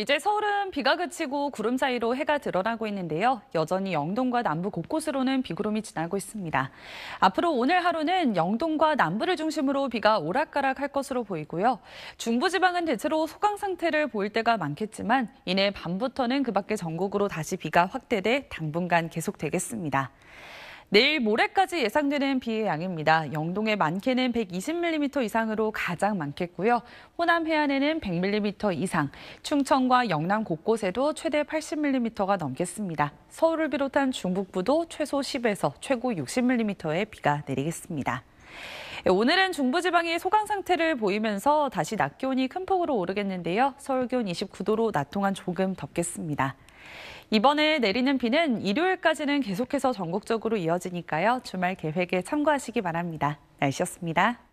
이제 서울은 비가 그치고 구름 사이로 해가 드러나고 있는데요. 여전히 영동과 남부 곳곳으로는 비구름이 지나고 있습니다. 앞으로 오늘 하루는 영동과 남부를 중심으로 비가 오락가락할 것으로 보이고요. 중부지방은 대체로 소강 상태를 보일 때가 많겠지만 이내 밤부터는 그 밖에 전국으로 다시 비가 확대돼 당분간 계속되겠습니다. 내일 모레까지 예상되는 비의 양입니다. 영동에 많게는 120mm 이상으로 가장 많겠고요. 호남 해안에는 100mm 이상, 충청과 영남 곳곳에도 최대 80mm가 넘겠습니다. 서울을 비롯한 중북부도 최소 10에서 최고 60mm의 비가 내리겠습니다. 오늘은 중부지방이 소강 상태를 보이면서 다시 낮 기온이 큰 폭으로 오르겠는데요. 서울 기온 29도로 낮 동안 조금 덥겠습니다. 이번에 내리는 비는 일요일까지는 계속해서 전국적으로 이어지니까요. 주말 계획에 참고하시기 바랍니다. 날씨였습니다.